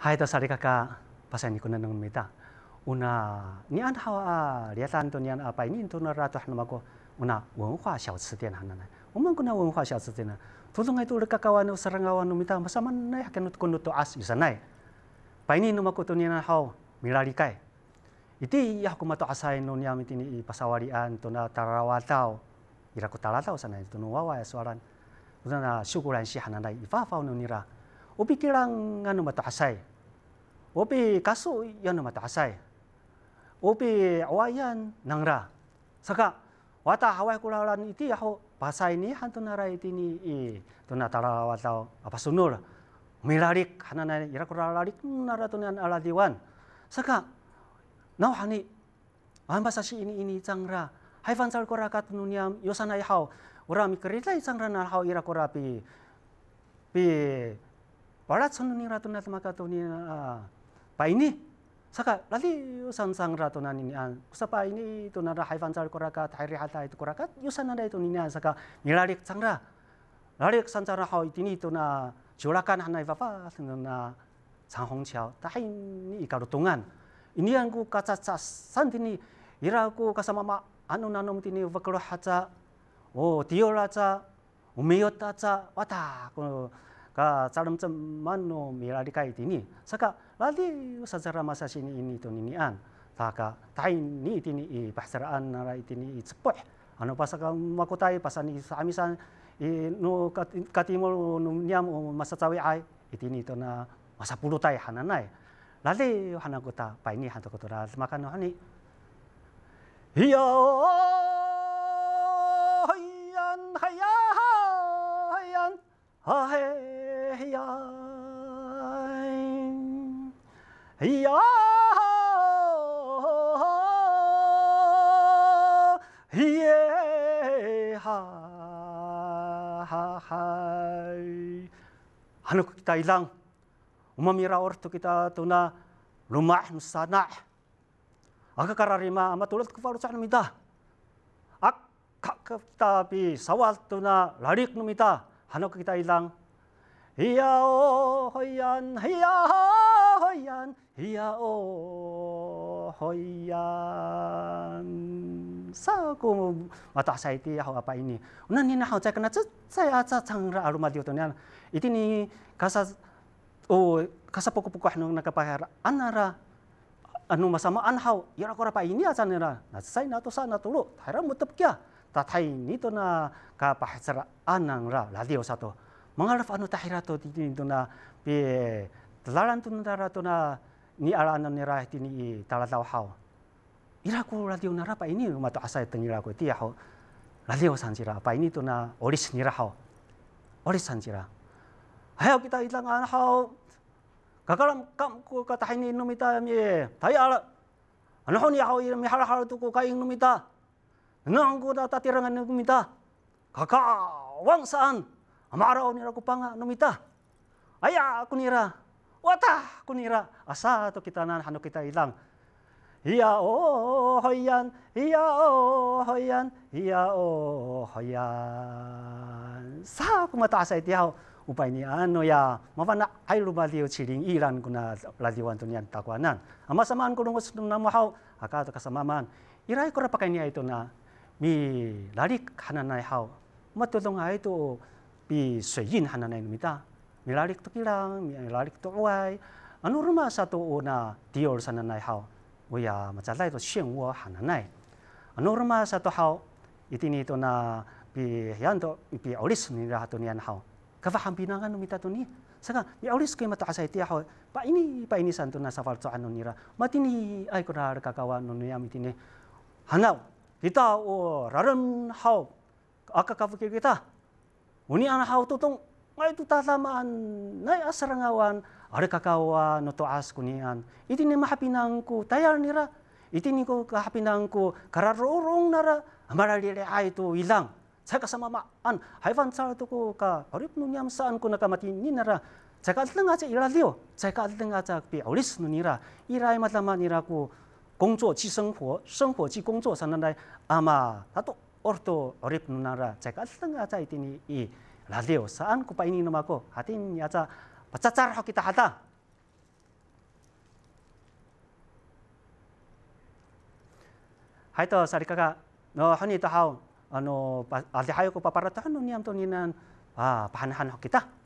haita sarikaka pasani kuna nang mita una ni an hawa ah, ria tan to nian apa ah, ini to na ratu hanama ko una wenhua xiao ci dian hanan o man kuna wenhua xiao ci dian tulung ai tulung kakawan o sarangawan no mita masaman na yakan kuno to as isanai paini no makoto nian hao mirari kai iti ya ko mato asay no niya mitini ipasawarian to na tarawataw ira ko talataw sanay to no wawa suaran na syukuran si ifa ifafaw no nira Upi kirang nganu asai. Upi kaso mata asai. Upi awayan nangra. Saka wata hawai kulalan iti yaho pasai ni hantu nara iti ni i tunatara watao apa sunur. Milarik hanana irakuralarik nara tunan diwan. Saka nauhani ambasasi ini ini cangra. Hai fansal korakat nuniam yosana yahau. Urami kerita cangra nalhau irakurapi, Pi waratsununi ratun natu makatuni ah, pa ini saka lali yusan sang ratun nani ni an ah, kusa pa ini itu nara haifan sar koraka tahiri hata itu koraka yusan nara itu nini an ah, saka nilari sangra lari san sara hau itu ni itu na jurakan hanai vafa sungun na sang hong chiao tahi ni ikaru tungan ini an ku kaca ca san tini ira ku kasa mama anu nanom tini vakro hata Oh, tiolaca, umiotaca, watak, ka tsaramtsam manno mirari kai tini saka ladi sazara masasini ini to nini an taka tain ni tini i bahsaraan nara tini i cepoh ano pasaka makotai pasani amisan i no katimol no niam masa tawi ai itini to na masa puluh tai hananai lali hanakota paini hanakotora makan hani hiya hayan hayan hayan hayan 야 예하 하하이 하늘 기타 일랑 우마미라 오르토 기타 도나 루마흐 누사나 아가 카라리마 아마 돌르트 쿠파르 차르미다 아카크타비 사왈토나 라릭누미다 하늘 기타 일랑 이야오 허얀 이야하 hoyan, hiya o hoyan. Sa ko wata sa iti ako apa ini. Unan ni na hao cai kana saya aca cangra aroma diutu ni. Iti ni kasa o kasa poko-poko hanu nakapahara anara anu masama hau yara kora apa ini aca nira. Na sai na to sa na tulu. Thaira mutep kya. Tatai ni to na kapahara anang ra ladio satu. Mengaraf anu tahirato di na pe zalantu taratuna ni ala anonera tini i talatau hao. Iraku radio nara ini rumah tu asai tengiraku itu ya Radio sanjira apa ini tu na oris nira hao. Oris sanjira. Ayo kita hilangan hao. Kakalam kam ku kata ini numita mi. Tapi ala anohon ya hao mi hal hal tu ku kain numita. Nang ku data tirangan numita. Kakak wangsaan. Amara ku panga numita. Ayah aku nira. Wata kunira asa to kita nan hanu kita ilang. Iya o hoyan, iya o hoyan, iya o hoyan. Sa kumata asa itiaw upai ni ano ya mafana ay lubaliyo chiling ilan kuna ladiwan to niyan takwanan. Ama samaan ko nungos nung namuhaw akato kasamaman. irai ko rapakai niya ito na mi lari hananay haw. Matulong ay ito pi suyin hananay numita milalik to kilang milalik to wai anu satu una dior sana nai hau, uya macalai to shen wo hana nai anu satu hao itini tu na pi yan to pi olis ni ra to nian hao kafaham pinangan numita to ni saka bi aulis kai mata asay tiya pa ini pa ini santo na safal to ano nira matini ay ko rar kakawa no niya mitini Hanau, kita o oh, raran hao akakafu kita uni ana hao Nga ito tatamaan na asarangawan arikakawa no toas kunian. Iti ni mahapinang ko tayar nira. Iti ni ko kahapinang ko kararorong nara amaralili ay tu ilang. Sa kasamamaan, hayvan sa ito ko ka parip nunyam saan ko nakamati ni nara. Tsaka atlang nga iraliyo, tsaka atlang nga pi aulis no nira. Iray matlama nira ko tato orto orip nunara. Tsaka atlang nga iti i 라디오 사안 쿠파이니 이놈하고 하틴 야자 바짜짜라 하기다 하다 하이터 사리카가 너 허니 타하운 ano ati hayo ko paparatahan no niyam to ninan ah pahanhan ho kita